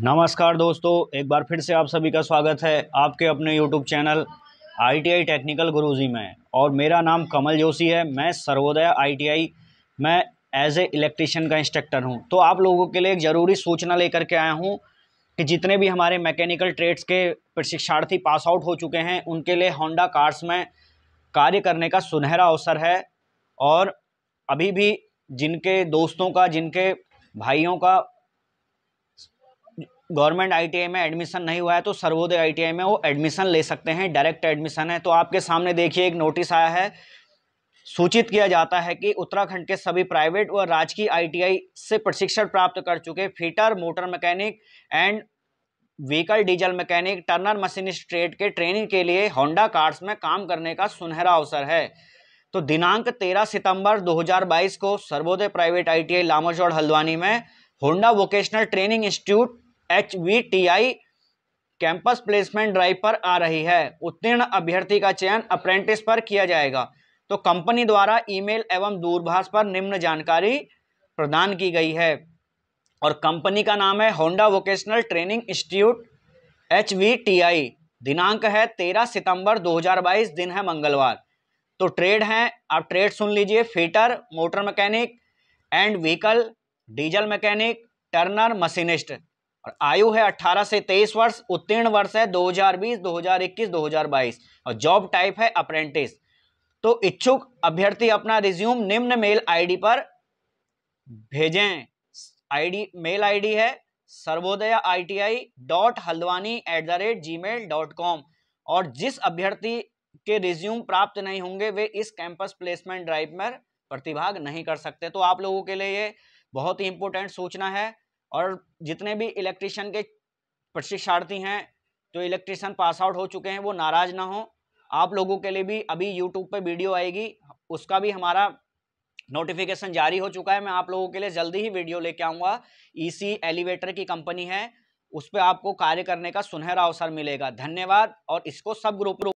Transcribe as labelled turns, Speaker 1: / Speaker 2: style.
Speaker 1: नमस्कार दोस्तों एक बार फिर से आप सभी का स्वागत है आपके अपने YouTube channel ITI technical Guruji में और मेरा नाम कमल जोशी है मैं सर्वोदय आईटीआई मैं एज ए इलेक्ट्रिशियन का इंस्ट्रक्टर हूं तो आप लोगों के लिए एक ज़रूरी सूचना लेकर के आया हूं कि जितने भी हमारे मैकेनिकल ट्रेड्स के प्रशिक्षार्थी पास आउट हो चुके हैं उनके लिए होंडा कार्स में कार्य करने का सुनहरा अवसर है और अभी भी जिनके दोस्तों का जिनके भाइयों का गवर्नमेंट आई में एडमिशन नहीं हुआ है तो सर्वोदय आई में वो एडमिशन ले सकते हैं डायरेक्ट एडमिशन है तो आपके सामने देखिए एक नोटिस आया है सूचित किया जाता है कि उत्तराखंड के सभी प्राइवेट व राजकीय आईटीआई से प्रशिक्षण प्राप्त कर चुके fitter motor mechanic and vehicle diesel mechanic turner machinist trade के ट्रेनिंग के लिए होंडा कार्स में काम करने का सुनहरा अवसर है तो दिनांक 13 सितंबर 2022 को सर्वोदय प्राइवेट आईटीआई लामोचौड़ हल्द्वानी में Honda vocational training institute H V T I campus placement drive पर आ रही है उत्तीर्ण अभ्यर्थी का चयन अप्रेंटिस पर किया जाएगा तो कंपनी द्वारा ईमेल एवं दूरभाष पर निम्न जानकारी प्रदान की गई है और कंपनी का नाम है Honda vocational training institute H V T I दिनांक है तेरह सितंबर 2022 दिन है मंगलवार तो ट्रेड हैं आप ट्रेड सुन लीजिए fitter motor mechanic and vehicle diesel mechanic turner machinist और आयु है 18 से 23 वर्ष उत्तीर्ण वर्ष है 2020, 2021, 2022 और जॉब टाइप है अप्रेंटिस तो इच्छुक अभ्यर्थी अपना रिज्यूम निम्न मेल आईडी पर भेजें आईडी मेल आईडी है Sarvodaya I T I dot Haldwani at the rate G mail dot com और जिस अभ्यर्थी के रिज्यूम प्राप्त नहीं होंगे वे इस कैंपस प्लेसमेंट ड्राइव में प्रतिभाग नहीं कर सकते तो आप लोगों के लिए ये बहुत ही इंपॉर्टेंट सूचना है और जितने भी इलेक्ट्रिशियन के प्रशिक्षार्थी हैं जो इलेक्ट्रिशियन पास आउट हो चुके हैं वो नाराज़ ना हो आप लोगों के लिए भी अभी यूट्यूब पर वीडियो आएगी उसका भी हमारा नोटिफिकेशन जारी हो चुका है मैं आप लोगों के लिए जल्दी ही वीडियो लेके आऊँगा ईसी एलिवेटर की कंपनी है उस पर आपको कार्य करने का सुनहरा अवसर मिलेगा धन्यवाद और इसको सब ग्रुप